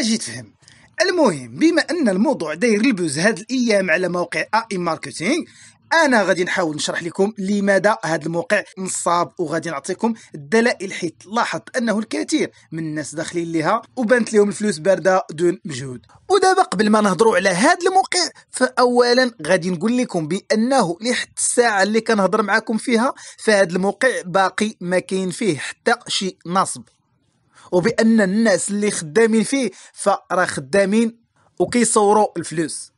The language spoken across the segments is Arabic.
اجي تفهم المهم بما ان الموضوع داير البوز هاد الايام على موقع اي ماركتينغ انا غادي نحاول نشرح لكم لماذا هذا الموقع نصاب وغادي نعطيكم الدلائل حيت لاحظت انه الكثير من الناس داخلين ليها وبانت لهم الفلوس بارده دون مجهود ودابا قبل ما نهضروا على هذا الموقع فاولا غادي نقول لكم بانه لحد الساعه اللي كنهضر معكم فيها فهاد الموقع باقي ما كاين فيه حتى شي نصب وبان الناس اللي خدامين فيه فراه خدامين وكيصوروا الفلوس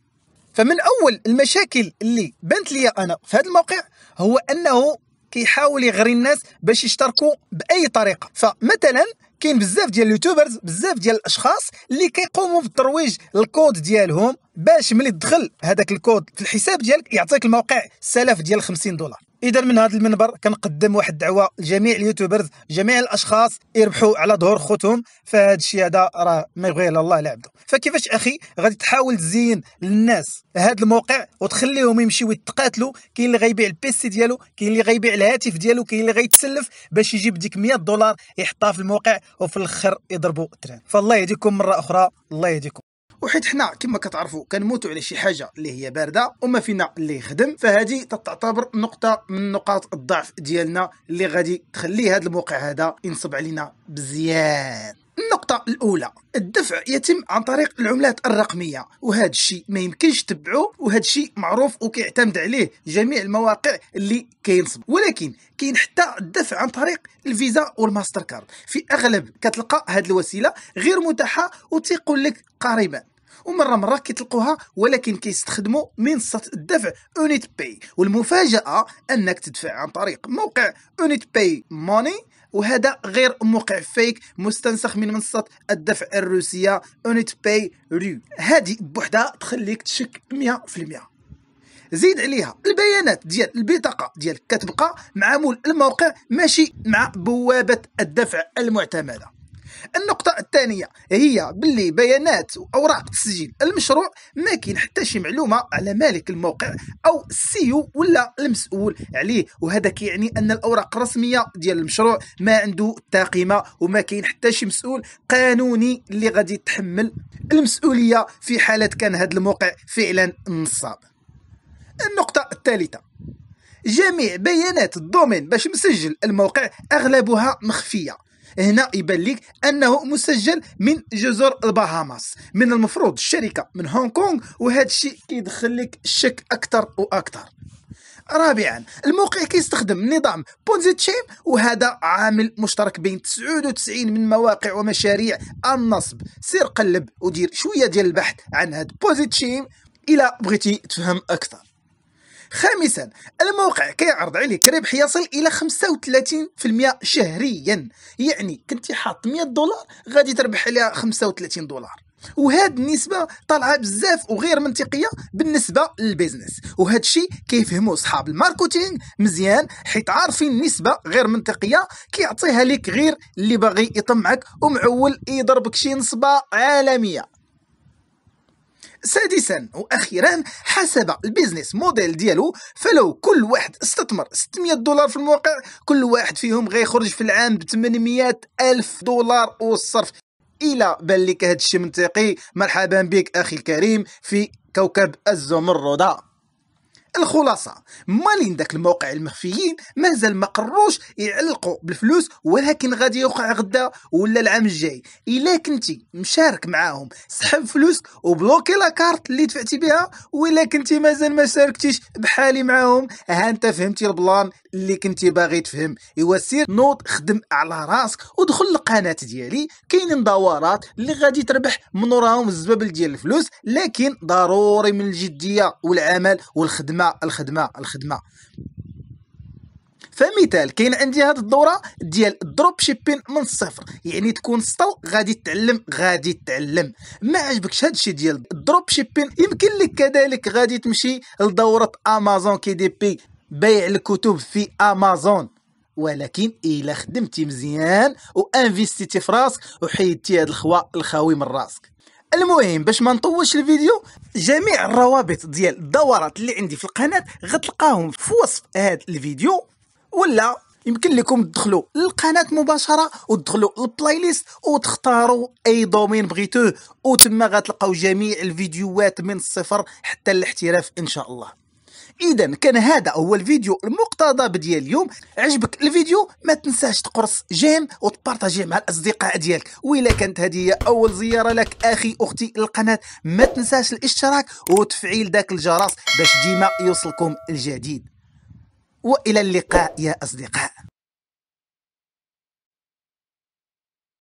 فمن اول المشاكل اللي بانت لي انا في هذا الموقع هو انه كيحاول يغري الناس باش يشتركوا باي طريقه فمثلا كاين بزاف ديال اليوتيوبرز بزاف ديال الاشخاص اللي كيقوموا بالترويج للكود ديالهم باش ملي تدخل هذاك الكود في الحساب ديالك يعطيك الموقع سلف ديال 50 دولار اذا من هذا المنبر كنقدم واحد الدعوه لجميع اليوتيوبرز جميع الاشخاص يربحوا على ظهور خوتهم فهذا الشيء هذا راه ما يبغيه الا الله الا عبده فكيفاش اخي غادي تحاول تزين للناس هذا الموقع وتخليهم يمشيو يتقاتلوا كاين اللي غيبيع البيسي ديالو كاين اللي غيبيع الهاتف ديالو كاين اللي غيتسلف باش يجيب ديك 100 دولار يحطها في الموقع وفي الاخر يضربوا تران فالله يهديكم مره اخرى الله يهديكم وحيت حنا كما كتعرفوا كنموتوا على شي حاجه اللي هي بارده وما فينا اللي يخدم فهذه تعتبر نقطه من نقاط الضعف ديالنا اللي غادي تخلي هذا الموقع هذا ينصب علينا بزيان النقطة الأولى الدفع يتم عن طريق العملات الرقمية وهذا الشيء ما يمكنش تبعوه وهذا الشيء معروف وكيعتمد عليه جميع المواقع اللي كينصب ولكن كاين حتى الدفع عن طريق الفيزا والماستر كارد في أغلب كتلقى هذه الوسيلة غير متاحة وتيقول لك قريبا ومره مره كيطلقوها ولكن كيستخدموا منصه الدفع اونيت باي والمفاجاه انك تدفع عن طريق موقع اونيت باي موني وهذا غير موقع فيك مستنسخ من منصه الدفع الروسيه اونيت باي ريو هذه بوحدها تخليك تشك 100% زيد عليها البيانات ديال البطاقه ديالك كتبقى مع مول الموقع ماشي مع بوابه الدفع المعتمده النقطة الثانية هي باللي بيانات وأوراق تسجيل المشروع ما كاين حتى شي معلومة على مالك الموقع أو السيو ولا المسؤول عليه وهذا كيعني أن الأوراق الرسمية ديال المشروع ما عنده حتى قيمة وما كاين حتى شي مسؤول قانوني اللي غادي يتحمل المسؤولية في حالة كان هذا الموقع فعلا نصاب النقطة الثالثة جميع بيانات الدومين باش مسجل الموقع اغلبها مخفيه هنا يبان لك انه مسجل من جزر البهاماس من المفروض الشركه من هونغ كونغ وهذا الشيء كيدخل لك الشك اكثر واكثر رابعا الموقع كيستخدم نظام بونزي تشيم وهذا عامل مشترك بين 99 من مواقع ومشاريع النصب سير قلب ودير شويه ديال البحث عن هاد بونزي تشيم الى بغيتي تفهم اكثر خامسا الموقع كيعرض عليك ربح يصل الى 35% شهريا يعني كنتي حاط 100 دولار غادي تربح عليها 35 دولار وهاد النسبه طالعه بزاف وغير منطقيه بالنسبه للبيزنس وهذا الشيء كيفهمو صحاب الماركتينغ مزيان حيت عارفين النسبه غير منطقيه كيعطيها لك غير اللي باغي يطمعك ومعول يضربك شي نصبه عالميه سادسا واخيرا حسب البيزنس موديل ديالو فلو كل واحد استثمر 600 دولار في الموقع كل واحد فيهم غيخرج في العام ب 800 الف دولار والصرف الى بان لك هذا الشيء منطقي مرحبا بك اخي الكريم في كوكب الزمردة الخلاصه مالين داك الموقع المخفيين مازال ما قروش يعلقوا بالفلوس ولكن غادي يوقع غدا ولا العام الجاي الا كنتي مشارك معاهم سحب فلوسك وبلوكي لا كارت اللي دفعتي بها ولا كنتي مازال ما شاركتيش بحالي معاهم ها انت فهمتي البلان اللي كنتي باغي تفهم ايوا سير نوض خدم على راسك ودخل القناه ديالي كاينين دورات اللي غادي تربح من وراهم الزبابل ديال الفلوس لكن ضروري من الجديه والعمل والخدمه الخدمه الخدمه الخدمه فمثال كاين عندي هاد الدوره ديال الدروب شيبين من الصفر يعني تكون سطو غادي تعلم غادي تعلم ما عجبكش هادشي ديال الدروب شيبين يمكن لك كذلك غادي تمشي لدوره امازون كي دي بي بيع الكتب في امازون ولكن الا خدمتي مزيان وانفيستيتي في راسك وحيدتي هاد الخوا الخاوي من راسك المهم باش ما نطولش الفيديو جميع الروابط ديال الدورات اللي عندي في القناه غتلقاهم في وصف هذا الفيديو ولا يمكن لكم تدخلوا للقناه مباشره وتدخلوا للبلاي ليست وتختاروا اي دومين بغيتوه وتما غتلقاو جميع الفيديوهات من الصفر حتى الاحتراف ان شاء الله اذا كان هذا هو الفيديو المقتضب ديال اليوم عجبك الفيديو ما تنساش تقرص جيم وتبارطاجيه مع الاصدقاء ديالك الا كانت هذه هي اول زياره لك اخي اختي للقناه ما تنساش الاشتراك وتفعيل ذاك الجرس باش ديما يوصلكم الجديد والى اللقاء يا اصدقاء